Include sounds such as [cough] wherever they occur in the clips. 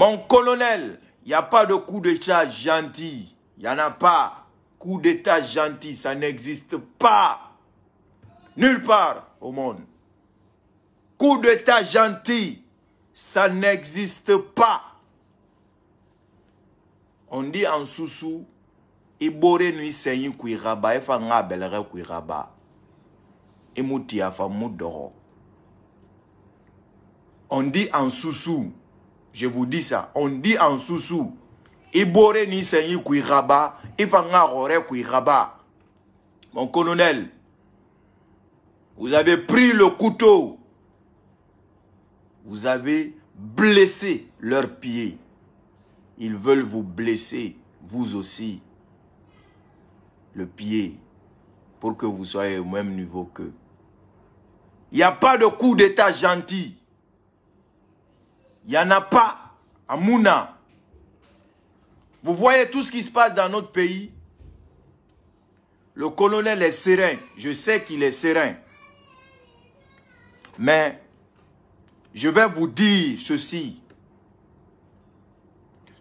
Mon colonel, il n'y a pas de coup d'état gentil. Il n'y en a pas. Coup d'état gentil, ça n'existe pas. Nulle part au monde. Coup d'état gentil, ça n'existe pas. On dit en Soussou, Ibore nui kuiraba, nga belere kuiraba. On dit en Soussou, je vous dis ça. On dit en sous-sous. Mon colonel. Vous avez pris le couteau. Vous avez blessé leurs pieds. Ils veulent vous blesser, vous aussi, le pied, pour que vous soyez au même niveau qu'eux. Il n'y a pas de coup d'État gentil. Il n'y en a pas à Mouna. Vous voyez tout ce qui se passe dans notre pays. Le colonel est serein. Je sais qu'il est serein. Mais je vais vous dire ceci.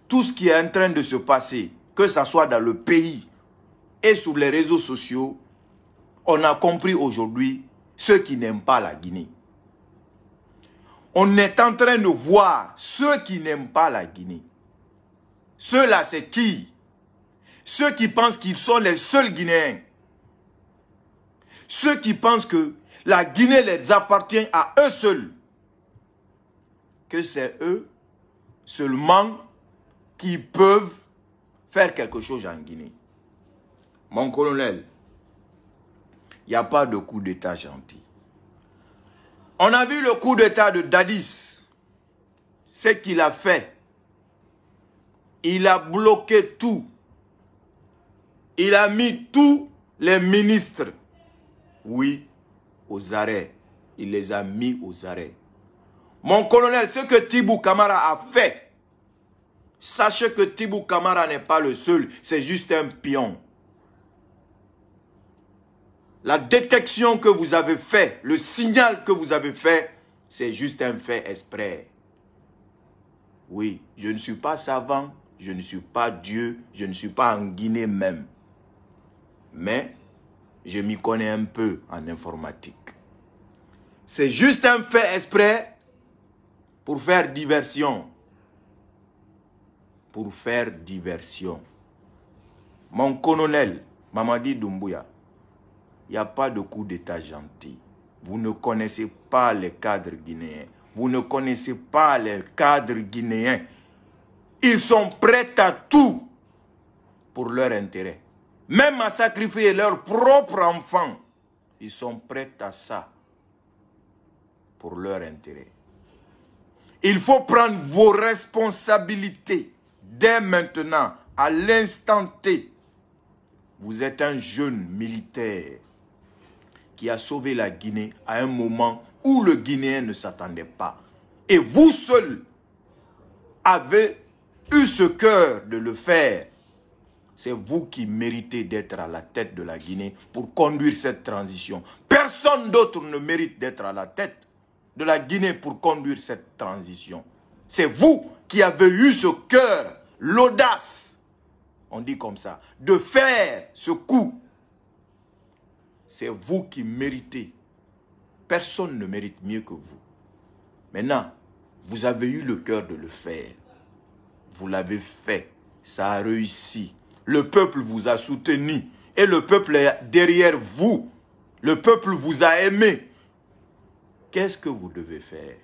Tout ce qui est en train de se passer, que ce soit dans le pays et sur les réseaux sociaux, on a compris aujourd'hui ceux qui n'aiment pas la Guinée on est en train de voir ceux qui n'aiment pas la Guinée. Ceux-là, c'est qui Ceux qui pensent qu'ils sont les seuls Guinéens. Ceux qui pensent que la Guinée les appartient à eux seuls. Que c'est eux seulement qui peuvent faire quelque chose en Guinée. Mon colonel, il n'y a pas de coup d'État gentil. On a vu le coup d'état de Dadis. Ce qu'il a fait. Il a bloqué tout. Il a mis tous les ministres. Oui, aux arrêts. Il les a mis aux arrêts. Mon colonel, ce que Thibaut Kamara a fait, sachez que Thibaut Kamara n'est pas le seul, c'est juste un pion. La détection que vous avez faite, le signal que vous avez fait, c'est juste un fait exprès. Oui, je ne suis pas savant, je ne suis pas Dieu, je ne suis pas en Guinée même. Mais je m'y connais un peu en informatique. C'est juste un fait exprès pour faire diversion. Pour faire diversion. Mon colonel, Mamadi Doumbouya, il n'y a pas de coup d'État gentil. Vous ne connaissez pas les cadres guinéens. Vous ne connaissez pas les cadres guinéens. Ils sont prêts à tout pour leur intérêt. Même à sacrifier leur propre enfant. Ils sont prêts à ça pour leur intérêt. Il faut prendre vos responsabilités dès maintenant, à l'instant T. Vous êtes un jeune militaire qui a sauvé la Guinée à un moment où le Guinéen ne s'attendait pas. Et vous seul avez eu ce cœur de le faire. C'est vous qui méritez d'être à la tête de la Guinée pour conduire cette transition. Personne d'autre ne mérite d'être à la tête de la Guinée pour conduire cette transition. C'est vous qui avez eu ce cœur, l'audace, on dit comme ça, de faire ce coup c'est vous qui méritez. Personne ne mérite mieux que vous. Maintenant, vous avez eu le cœur de le faire. Vous l'avez fait. Ça a réussi. Le peuple vous a soutenu. Et le peuple est derrière vous. Le peuple vous a aimé. Qu'est-ce que vous devez faire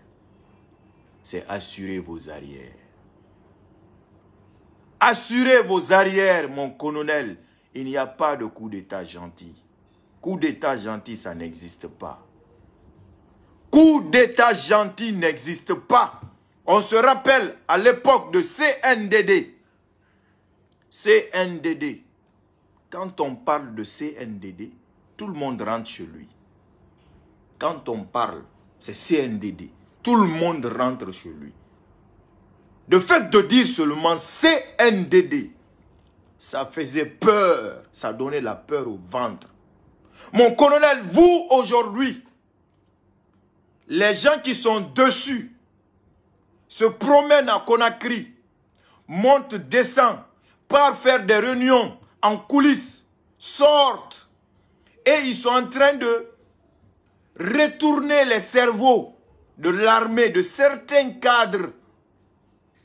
C'est assurer vos arrières. Assurez vos arrières, mon colonel. Il n'y a pas de coup d'État gentil. Coup d'État gentil, ça n'existe pas. Coup d'État gentil n'existe pas. On se rappelle à l'époque de CNDD. CNDD. Quand on parle de CNDD, tout le monde rentre chez lui. Quand on parle, c'est CNDD. Tout le monde rentre chez lui. Le fait de dire seulement CNDD, ça faisait peur. Ça donnait la peur au ventre. Mon colonel, vous aujourd'hui, les gens qui sont dessus se promènent à Conakry, montent, descendent, partent faire des réunions en coulisses, sortent et ils sont en train de retourner les cerveaux de l'armée, de certains cadres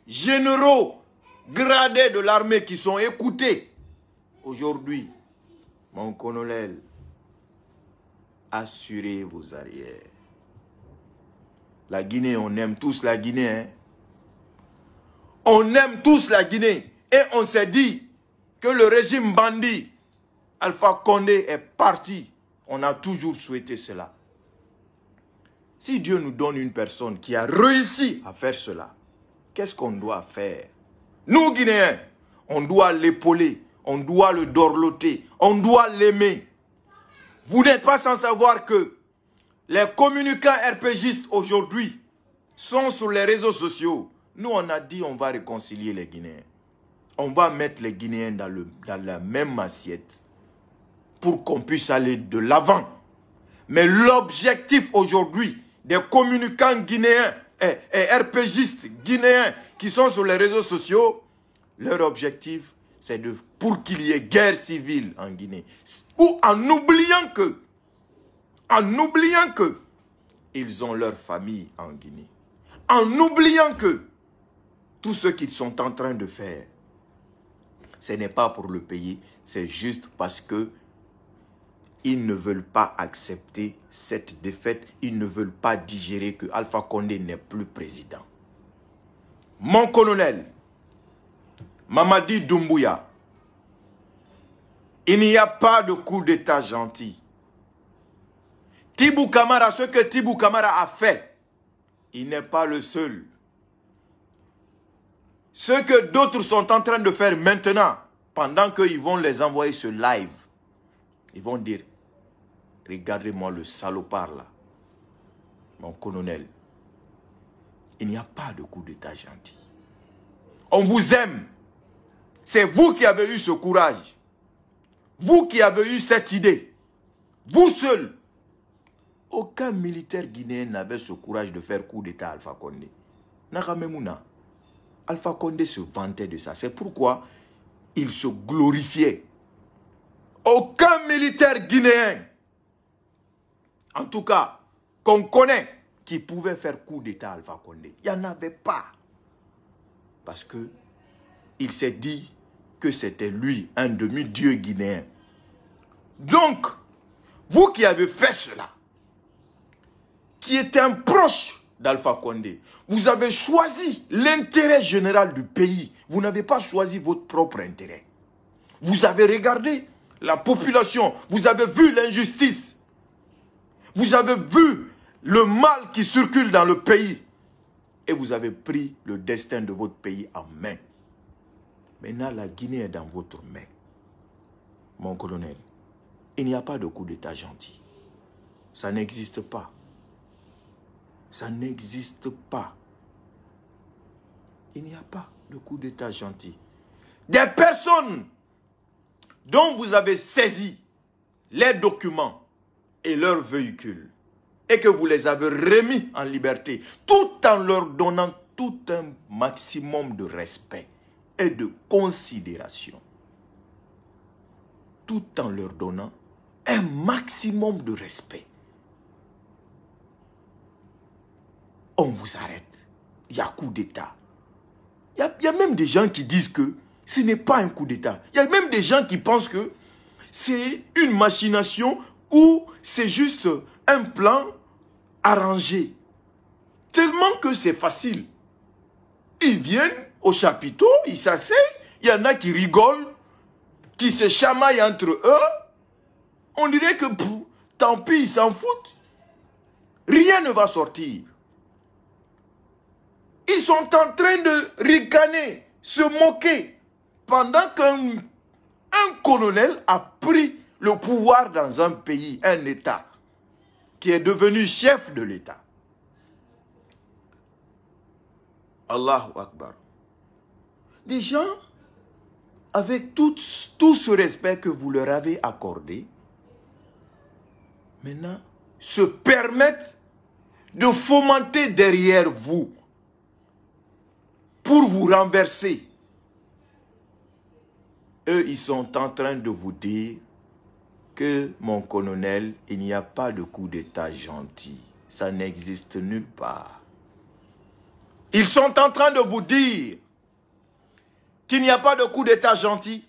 généraux gradés de l'armée qui sont écoutés aujourd'hui. Mon colonel, assurez vos arrières. La Guinée, on aime tous la Guinée. Hein. On aime tous la Guinée. Et on s'est dit que le régime bandit, Alpha Condé, est parti. On a toujours souhaité cela. Si Dieu nous donne une personne qui a réussi à faire cela, qu'est-ce qu'on doit faire Nous, Guinéens, on doit l'épauler, on doit le dorloter, on doit l'aimer. Vous n'êtes pas sans savoir que les communicants RPGistes aujourd'hui sont sur les réseaux sociaux. Nous, on a dit on va réconcilier les Guinéens. On va mettre les Guinéens dans, la même assiette pour qu'on puisse aller de l'avant. Mais l'objectif aujourd'hui des communicants guinéens et, et RPGistes guinéens qui sont sur les réseaux sociaux, leur objectif, c'est pour qu'il y ait guerre civile en Guinée. Ou en oubliant que, en oubliant que, ils ont leur famille en Guinée. En oubliant que, tout ce qu'ils sont en train de faire, ce n'est pas pour le pays, c'est juste parce que ils ne veulent pas accepter cette défaite, ils ne veulent pas digérer que Alpha Condé n'est plus président. Mon colonel, Mamadi Doumbouya, il n'y a pas de coup d'État gentil. Tibou Kamara, ce que Tibou Kamara a fait, il n'est pas le seul. Ce que d'autres sont en train de faire maintenant, pendant qu'ils vont les envoyer ce live, ils vont dire, regardez-moi le salopard là, mon colonel. Il n'y a pas de coup d'État gentil. On vous aime. C'est vous qui avez eu ce courage. Vous qui avez eu cette idée. Vous seul. Aucun militaire guinéen n'avait ce courage de faire coup d'État à Alpha Condé. mouna. Alpha Condé se vantait de ça. C'est pourquoi il se glorifiait. Aucun militaire guinéen, en tout cas qu'on connaît, qui pouvait faire coup d'État à Alpha Condé. Il n'y en avait pas. Parce que il s'est dit que c'était lui, un demi-dieu guinéen. Donc, vous qui avez fait cela, qui était un proche d'Alpha Condé, vous avez choisi l'intérêt général du pays. Vous n'avez pas choisi votre propre intérêt. Vous avez regardé la population, vous avez vu l'injustice, vous avez vu le mal qui circule dans le pays et vous avez pris le destin de votre pays en main. Maintenant, la Guinée est dans votre main. Mon colonel, il n'y a pas de coup d'État gentil. Ça n'existe pas. Ça n'existe pas. Il n'y a pas de coup d'État gentil. Des personnes dont vous avez saisi les documents et leurs véhicules et que vous les avez remis en liberté tout en leur donnant tout un maximum de respect de considération, tout en leur donnant un maximum de respect. On vous arrête. Il y a coup d'État. Il y, a même des gens qui disent que ce n'est pas un coup d'État. Il y a même des gens qui pensent que c'est une machination ou c'est juste un plan arrangé. Tellement que c'est facile. Ils viennent, au chapiteau, ils s'asseyent, il y en a qui rigolent, qui se chamaillent entre eux. On dirait que tant pis, ils s'en foutent. Rien ne va sortir. Ils sont en train de ricaner, se moquer, pendant qu'un colonel a pris le pouvoir dans un pays, un État, qui est devenu chef de l'État. Allahu Akbar des gens, avec tout, tout ce respect que vous leur avez accordé, maintenant, se permettent de fomenter derrière vous pour vous renverser. Eux, ils sont en train de vous dire que, mon colonel, il n'y a pas de coup d'État gentil. Ça n'existe nulle part. Ils sont en train de vous dire qu'il n'y a pas de coup d'État gentil,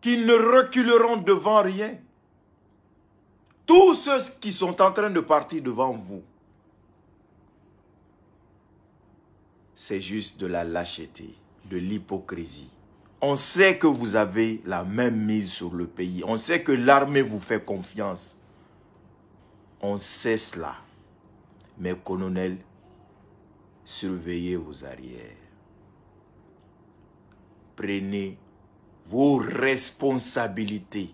qu'ils ne reculeront devant rien. Tous ceux qui sont en train de partir devant vous, c'est juste de la lâcheté, de l'hypocrisie. On sait que vous avez la même mise sur le pays. On sait que l'armée vous fait confiance. On sait cela. Mais colonel, surveillez vos arrières prenez vos responsabilités.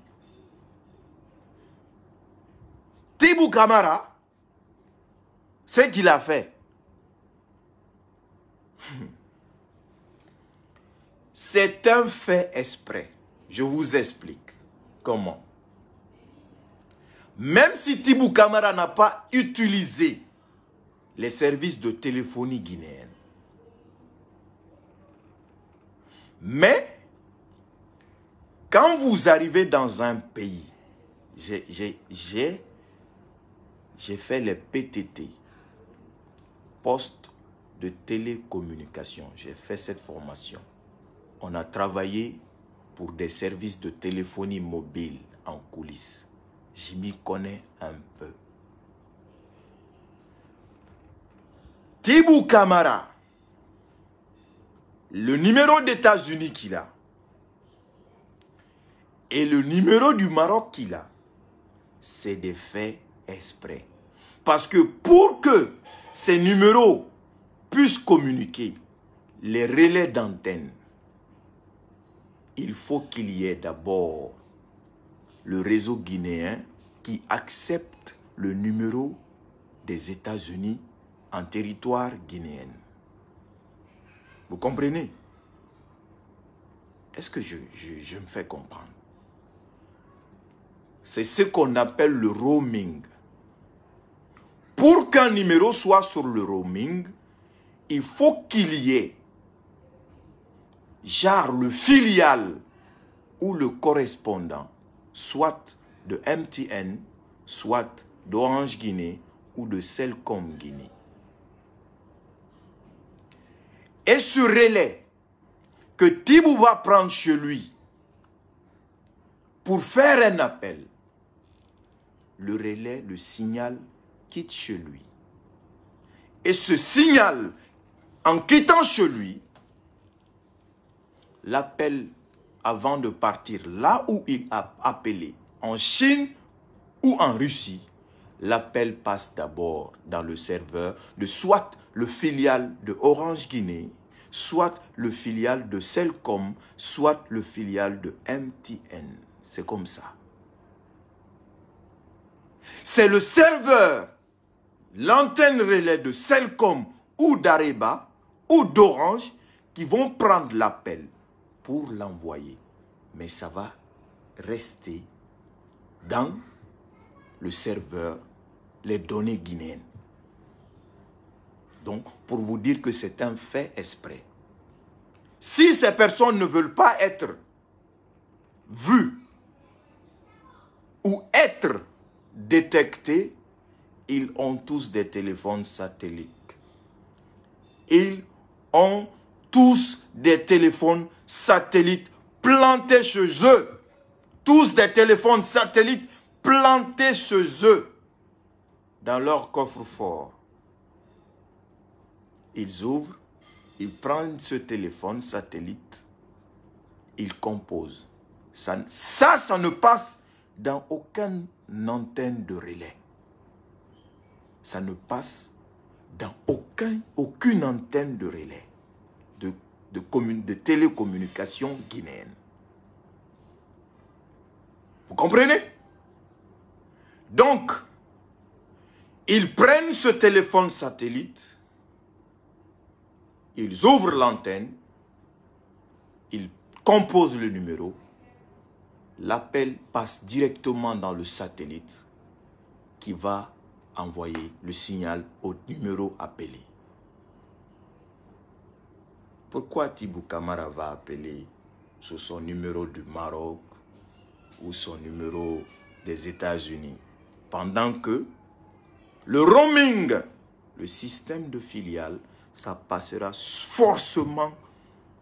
Tibou Kamara, ce qu'il a fait, [laughs] c'est un fait exprès. Je vous explique comment. Même si Tibou Kamara n'a pas utilisé les services de téléphonie guinéenne, Mais, quand vous arrivez dans un pays, j'ai fait les PTT, poste de télécommunication. J'ai fait cette formation. On a travaillé pour des services de téléphonie mobile en coulisses. Je m'y connais un peu. Tibou Kamara, le numéro d'États-Unis qu'il a et le numéro du Maroc qu'il a, c'est des faits exprès. Parce que pour que ces numéros puissent communiquer, les relais d'antenne, il faut qu'il y ait d'abord le réseau guinéen qui accepte le numéro des États-Unis en territoire guinéen. Vous comprenez Est-ce que je, me fais comprendre C'est ce qu'on appelle le roaming. Pour qu'un numéro soit sur le roaming, il faut qu'il y ait genre le filial ou le correspondant, soit de MTN, soit d'Orange Guinée ou de Cellcom Guinée et ce relais que Thibaut va prendre chez lui pour faire un appel, le relais, le signal quitte chez lui. Et ce signal, en quittant chez lui, l'appel avant de partir là où il a appelé, en Chine ou en Russie, l'appel passe d'abord dans le serveur de soit le filial de Orange Guinée, soit le filial de Selcom, soit le filial de MTN. C'est comme ça. C'est le serveur, l'antenne relais de Selcom ou d'Areba ou d'Orange qui vont prendre l'appel pour l'envoyer. Mais ça va rester dans le serveur les données guinéennes. Donc, pour vous dire que c'est un fait exprès. Si ces personnes ne veulent pas être vues ou être détectées, ils ont tous des téléphones satellites. Ils ont tous des téléphones satellites plantés chez eux. Tous des téléphones satellites plantés chez eux dans leur coffre-fort. Ils ouvrent, ils prennent ce téléphone satellite, ils composent. Ça, ça, ne passe dans aucune antenne de relais. Ça ne passe dans aucune antenne de relais de, de, de télécommunication guinéenne. Vous comprenez Donc, ils prennent ce téléphone satellite, ils ouvrent l'antenne, ils composent le numéro, l'appel passe directement dans le satellite qui va envoyer le signal au numéro appelé. Pourquoi Tibou Kamara va appeler sur son numéro du Maroc ou son numéro des États-Unis pendant que le roaming, le système de filiale, ça passera forcément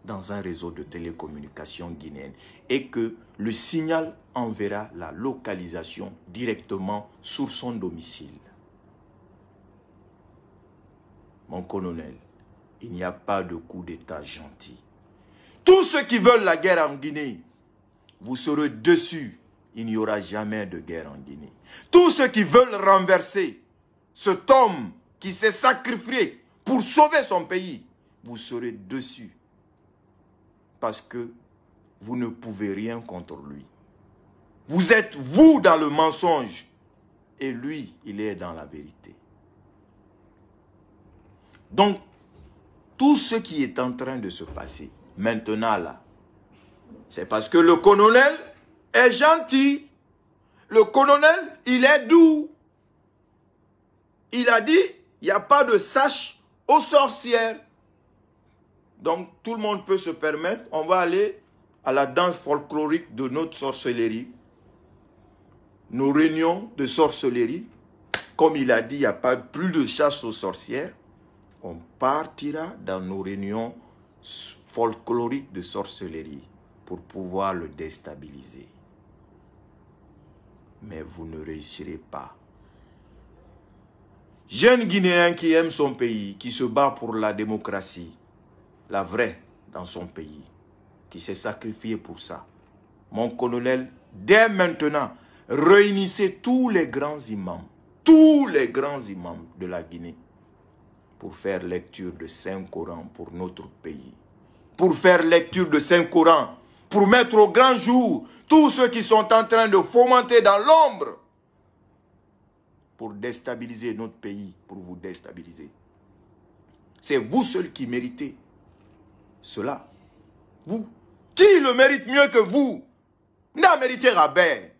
dans un réseau de télécommunications guinéenne et que le signal enverra la localisation directement sur son domicile. Mon colonel, il n'y a pas de coup d'État gentil. Tous ceux qui veulent la guerre en Guinée, vous serez dessus. Il n'y aura jamais de guerre en Guinée. Tous ceux qui veulent renverser cet homme qui s'est sacrifié pour sauver son pays, vous serez dessus. Parce que vous ne pouvez rien contre lui. Vous êtes, vous, dans le mensonge. Et lui, il est dans la vérité. Donc, tout ce qui est en train de se passer, maintenant là, c'est parce que le colonel est gentil. Le colonel, il est doux. Il a dit, il n'y a pas de sache sorcières. Donc tout le monde peut se permettre, on va aller à la danse folklorique de notre sorcellerie, nos réunions de sorcellerie. Comme il a dit, il n'y a pas plus de chasse aux sorcières. On partira dans nos réunions folkloriques de sorcellerie pour pouvoir le déstabiliser. Mais vous ne réussirez pas. Jeune Guinéen qui aime son pays, qui se bat pour la démocratie, la vraie dans son pays, qui s'est sacrifié pour ça. Mon colonel, dès maintenant, réunissez tous les grands imams, tous les grands imams de la Guinée, pour faire lecture de Saint-Coran pour notre pays, pour faire lecture de Saint-Coran, pour mettre au grand jour tous ceux qui sont en train de fomenter dans l'ombre pour déstabiliser notre pays, pour vous déstabiliser. C'est vous seuls qui méritez cela. Vous. Qui le mérite mieux que vous N'a mérité Raber.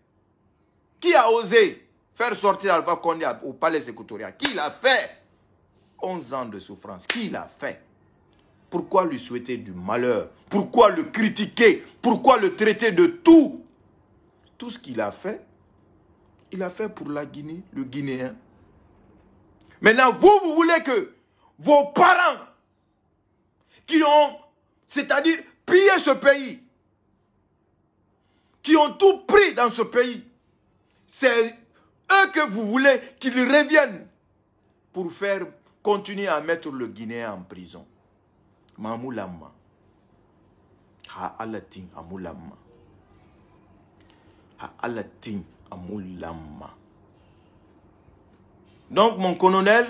Qui a osé faire sortir Alpha Condé au palais équatorien Qui l'a fait 11 ans de souffrance. Qui l'a fait Pourquoi lui souhaiter du malheur Pourquoi le critiquer Pourquoi le traiter de tout Tout ce qu'il a fait, il a fait pour la Guinée, le Guinéen. Maintenant, vous, vous voulez que vos parents qui ont, c'est-à-dire, pillé ce pays, qui ont tout pris dans ce pays, c'est eux que vous voulez qu'ils reviennent pour faire continuer à mettre le Guinéen en prison. Mamoulama. Ha alatin, Ha alatin. Donc, mon colonel,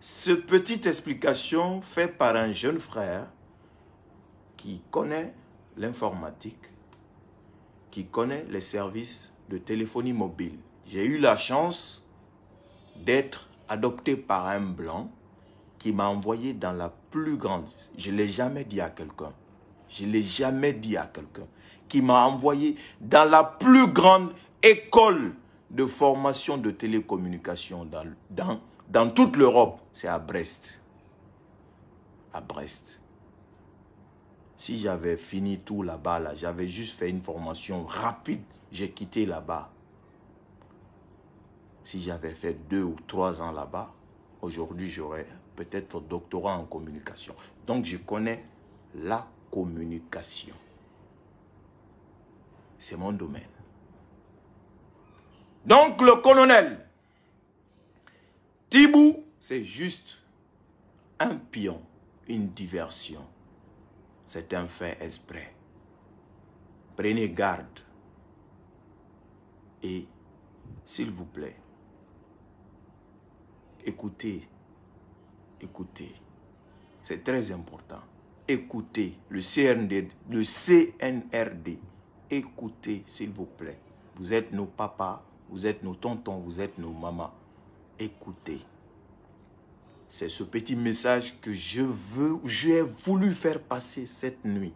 cette petite explication faite par un jeune frère qui connaît l'informatique, qui connaît les services de téléphonie mobile. J'ai eu la chance d'être adopté par un blanc qui m'a envoyé dans la plus grande... Je ne l'ai jamais dit à quelqu'un. Je ne l'ai jamais dit à quelqu'un. Qui m'a envoyé dans la plus grande école de formation de télécommunication dans, toute l'Europe, c'est à Brest. À Brest. Si j'avais fini tout là-bas, j'avais juste fait une formation rapide, j'ai quitté là-bas. Si j'avais fait deux ou trois ans là-bas, aujourd'hui j'aurais peut-être doctorat en communication. Donc je connais la communication. C'est mon domaine. Donc le colonel Tibou, c'est juste un pion, une diversion. C'est un fait exprès. Prenez garde. Et s'il vous plaît, écoutez, écoutez. C'est très important. Écoutez le le CNRD. Écoutez, s'il vous plaît. Vous êtes nos papas, vous êtes nos tontons, vous êtes nos mamans. Écoutez. C'est ce petit message que je veux, j'ai voulu faire passer cette nuit.